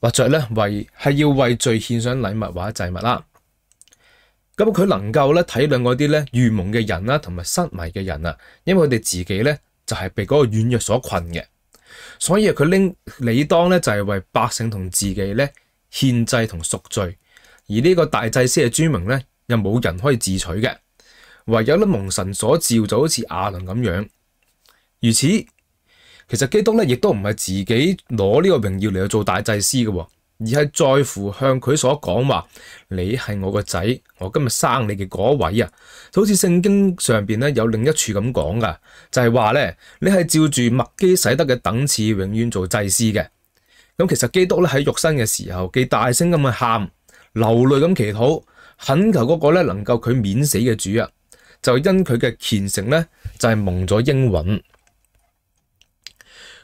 或者咧為係要為罪獻上禮物或者祭物啦，咁佢能夠咧體諒嗰啲咧愚蒙嘅人啦，同埋失迷嘅人啊，因為佢哋自己咧就係被嗰個軟弱所困嘅，所以佢拎理當咧就係為百姓同自己咧獻祭同赎罪，而呢個大祭司嘅尊名咧又冇人可以自取嘅，唯有咧蒙神所召就好似阿倫咁樣，如此。其实基督咧亦都唔系自己攞呢个荣耀嚟去做大祭司嘅，而系在乎向佢所讲话：你系我个仔，我今日生你嘅嗰位啊。好似圣经上边咧有另一处咁讲噶，就系话咧你系照住麦基洗德嘅等次永远做祭司嘅。咁其实基督咧喺肉身嘅时候，既大声咁去喊，流泪咁祈祷，恳求嗰个咧能够佢免死嘅主啊，就因佢嘅虔诚咧就系蒙咗英允。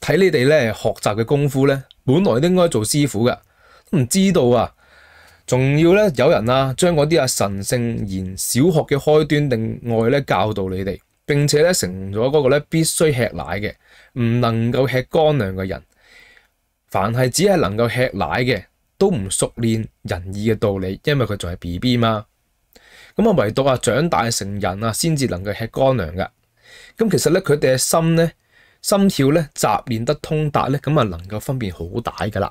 睇你哋咧學習嘅功夫咧，本來應該做師傅噶，唔知道啊，仲要咧有人啊，將嗰啲啊神圣言小學嘅開端定外咧，教導你哋，並且咧成咗嗰個咧必須吃奶嘅，唔能夠吃乾糧嘅人。凡係只係能夠吃奶嘅，都唔熟練仁義嘅道理，因為佢仲係 B B 嘛。咁啊，唯獨啊長大成人啊，先至能夠吃乾糧噶。咁其實咧，佢哋嘅心咧。心跳咧，习练得通达咧，咁啊，能够分辨好大噶啦。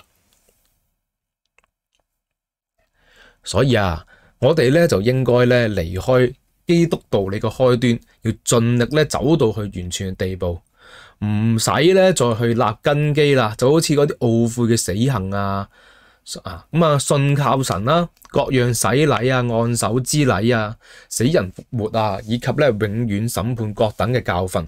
所以啊，我哋咧就应该咧离开基督道，理嘅开端，要尽力咧走到去完全嘅地步，唔使咧再去立根基啦。就好似嗰啲懊悔嘅死行啊，啊咁啊，信靠神啦，各样洗礼啊，按手之礼啊，死人复活啊，以及咧永远审判各等嘅教训。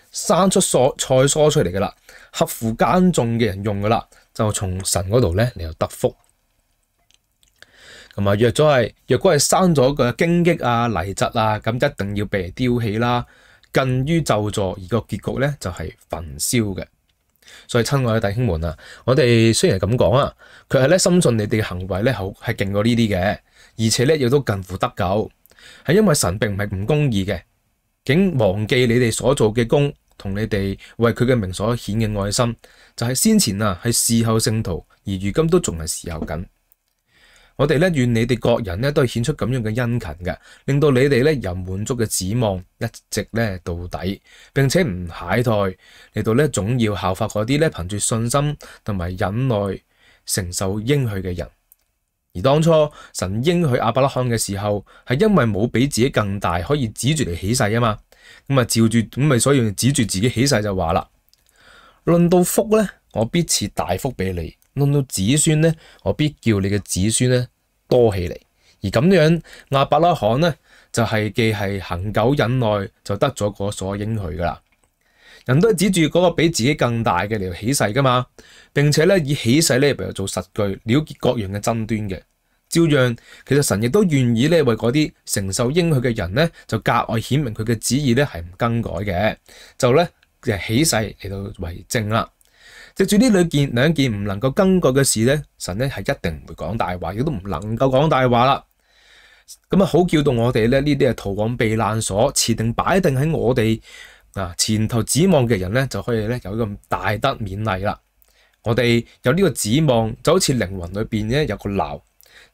生出蔬菜蔬出嚟噶啦，合乎耕种嘅人用噶啦，就从神嗰度咧，你就得福。咁啊，若咗系，若果系生咗个荆棘啊、泥质啊，咁一定要被人丢弃啦。近于咒助，而个结局咧就系焚烧嘅。所以亲爱嘅弟兄们啊，我哋虽然咁讲啊，佢系咧深信你哋嘅行为咧好系劲过呢啲嘅，而且咧亦都近乎得救，系因为神并唔系唔公义嘅，竟忘记你哋所做嘅功，同你哋为佢嘅名所显嘅爱心，就系先前啊系侍候圣徒，而如今都仲系侍候紧。我哋咧愿你哋各人咧都系显出咁样嘅殷勤嘅，令到你哋咧有满足嘅指望，一直咧到底，并且唔懈怠。你到咧总要效法嗰啲咧凭住信心同埋忍耐承受应许嘅人。而当初神应许阿伯拉罕嘅时候，系因为冇比自己更大可以指住嚟起誓啊嘛。咁啊，照住咁咪所以指住自己起势就话啦。论到福咧，我必赐大福俾你；论到子孙咧，我必叫你嘅子孙咧多起嚟。而咁样阿伯拉罕咧，就系既系恒久忍耐，就得咗个所应许噶啦。人都系指住嗰个比自己更大嘅嚟起势噶嘛，并且咧以起势咧嚟做实据，了结各样嘅争端嘅。照樣，其實神亦都願意咧，為嗰啲承受應许嘅人咧，就格外顯明佢嘅旨意咧，係唔更改嘅。就咧誒起誓嚟到為證啦。藉住呢兩件两件唔能夠更改嘅事咧，神咧係一定唔會講大話，亦都唔能夠講大話啦。咁啊，好叫到我哋咧呢啲系逃往避難所、持定擺定喺我哋嗱前頭指望嘅人咧，就可以咧有呢個大德勉勵啦。我哋有呢個指望就好似靈魂裏边咧有個牢。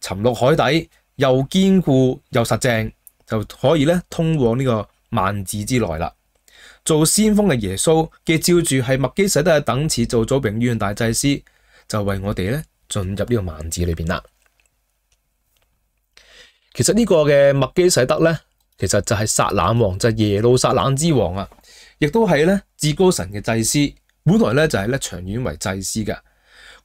沉落海底又坚固又实正，就可以咧通往呢个万字之内啦。做先锋嘅耶稣嘅照住系麦基洗德嘅等次做咗永远大祭司，就为我哋咧进入呢个万字里边啦。其实呢个嘅麦基洗德咧，其实就系撒冷王，就耶路撒冷之王啊，亦都系咧至高神嘅祭司，本来咧就系咧长远为祭司嘅。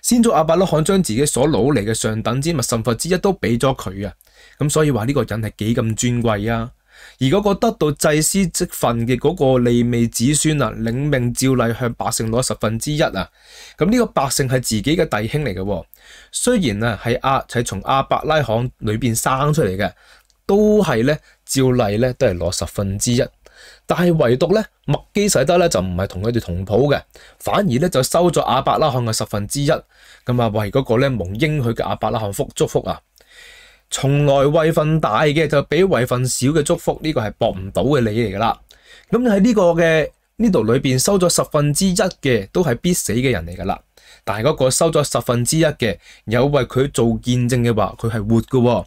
先祖阿伯拉罕将自己所努嚟嘅上等之物什佛之一都俾咗佢啊，咁所以话呢个人系几咁尊贵啊。而嗰个得到祭司职份嘅嗰个利未子孙啊，领命照例向百姓攞十分之一啊。咁呢个百姓系自己嘅弟兄嚟嘅，虽然啊系阿喺从阿伯拉罕里边生出嚟嘅，都系咧照例咧都系攞十分之一。但系唯独咧，麦基洗德咧就唔系同佢哋同谱嘅，反而咧就收咗阿伯拉罕嘅十分之一，咁啊为嗰个咧蒙应许嘅阿伯拉罕福祝福啊，从来位份大嘅就俾位份少嘅祝福，呢个系博唔到嘅理嚟噶啦。咁喺呢个嘅呢度里边收咗十分之一嘅都系必死嘅人嚟噶啦，但系嗰个收咗十分之一嘅有为佢做见证嘅话，佢系活噶。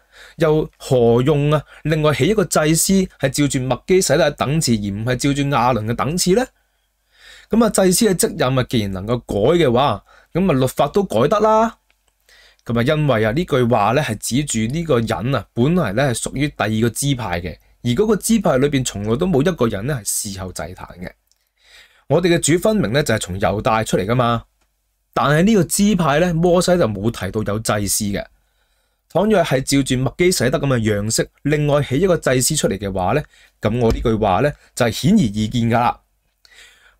又何用啊？另外起一个祭司系照住麦基使的等次，而唔系照住亚伦嘅等次咧。咁啊，祭司嘅责任啊，既然能够改嘅话，咁啊，律法都改得啦。咁啊，因为啊，呢句话咧系指住呢个人啊，本嚟咧系属于第二个支派嘅，而嗰个支派里边从来都冇一个人咧系事后祭坛嘅。我哋嘅主分明咧就系从犹大出嚟噶嘛，但系呢个支派咧，摩西就冇提到有祭司嘅。倘若係照住麦基使得咁嘅樣式，另外起一個祭司出嚟嘅話呢咁我呢句話呢，就係顯而易見噶啦。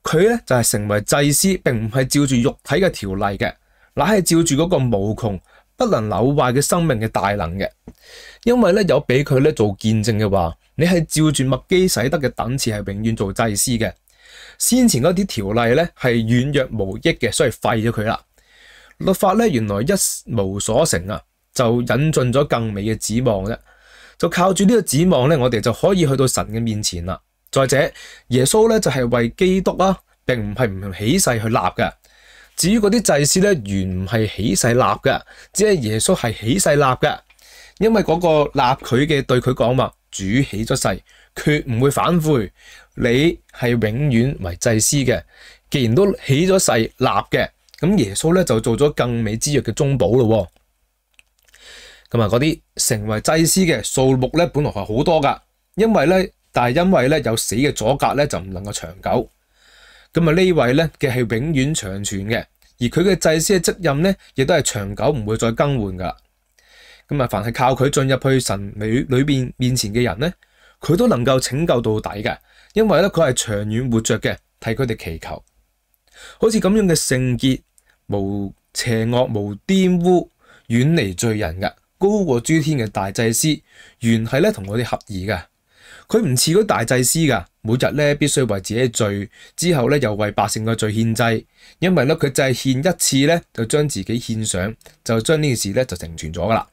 佢呢，就係成為祭司，並唔係照住肉體嘅條例嘅，乃係照住嗰個無窮不能扭壞嘅生命嘅大能嘅。因為呢，有俾佢呢做見證嘅話，你係照住麦基使得嘅等次係永遠做祭司嘅。先前嗰啲條例呢，係軟弱無益嘅，所以廢咗佢啦。律法呢，原來一無所成啊！就引进咗更美嘅指望啫，就靠住呢个指望咧，我哋就可以去到神嘅面前啦。再者，耶稣咧就系为基督啊，并唔系唔起誓去立嘅。至于嗰啲祭司咧，原唔系起誓立嘅，只系耶稣系起誓立嘅，因为嗰个立佢嘅对佢讲话，主起咗誓，决唔会反悔。你系永远为祭司嘅，既然都起咗誓立嘅，咁耶稣咧就做咗更美之约嘅中保咯。咁啊，嗰啲成为祭司嘅数目咧，本来系好多噶，因为咧，但系因为咧有死嘅阻隔咧，就唔能够长久。咁啊，呢位咧嘅系永远长存嘅，而佢嘅祭司嘅责任咧，亦都系长久唔会再更换噶。咁啊，凡系靠佢进入去神里里边面前嘅人咧，佢都能够拯救到底嘅，因为咧佢系长远活着嘅，替佢哋祈求，好似咁样嘅圣洁，无邪恶，无玷污，远离罪人嘅。高过诸天嘅大祭司，原系咧同我哋合意嘅，佢唔似嗰大祭司噶，每日咧必须为自己罪，之后咧又为百姓嘅罪献祭，因为咧佢就系献一次咧，就将自己献上，就将呢件事咧就成全咗噶啦。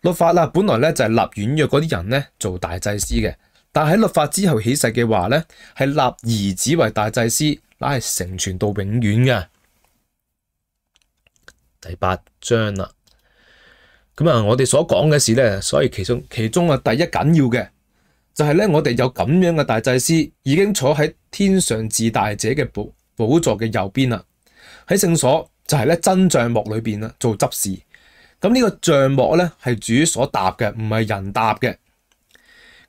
律法啦，本来咧就系立软弱嗰啲人咧做大祭司嘅，但喺律法之后起誓嘅话咧，系立儿子为大祭司，乃系成全到永远嘅。第八章啦。咁啊，我哋所讲嘅事咧，所以其中其中啊，第一紧要嘅就系咧，我哋有咁样嘅大祭司已经坐喺天上自大者嘅宝宝座嘅右边啦，喺圣所就系咧真帐幕里边啦，做执事。咁呢个帐幕咧系主所搭嘅，唔系人搭嘅。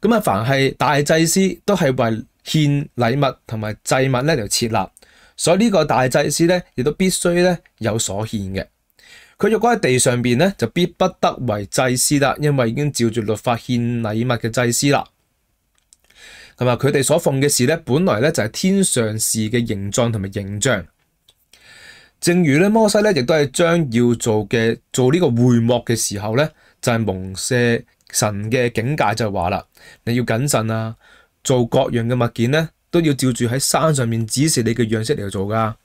咁啊，凡系大祭司都系为献礼物同埋祭物咧嚟设立，所以呢个大祭司咧亦都必须咧有所献嘅。佢若果喺地上边咧，就必不得为祭司啦，因为已经照住律法献礼物嘅祭司啦。咁啊，佢哋所奉嘅事咧，本来咧就系天上事嘅形状同埋形象。正如咧，摩西咧亦都系将要做嘅做呢个会幕嘅时候咧，就系蒙赦神嘅境界就话啦，你要谨慎啊，做各样嘅物件咧，都要照住喺山上面指示你嘅样式嚟做噶。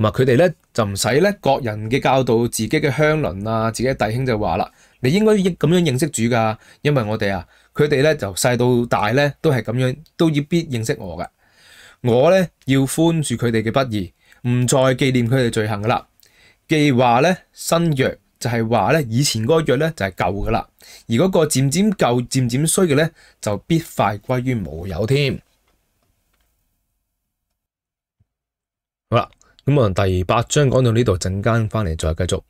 唔係佢哋咧就唔使咧，各人嘅教導自己嘅鄉鄰啊，自己嘅弟兄就話啦：，你應該咁樣認識主噶，因為我哋啊，佢哋咧就細到大咧都係咁樣，都要必認識我噶。我咧要寬恕佢哋嘅不易，唔再纪念佢哋罪行噶啦。既話咧新約就係話咧以前嗰個約咧就係舊噶啦，而嗰個漸漸舊、漸漸衰嘅咧就必快歸於無有添。好啦。咁啊，第八章讲到呢度，阵间翻嚟再继续。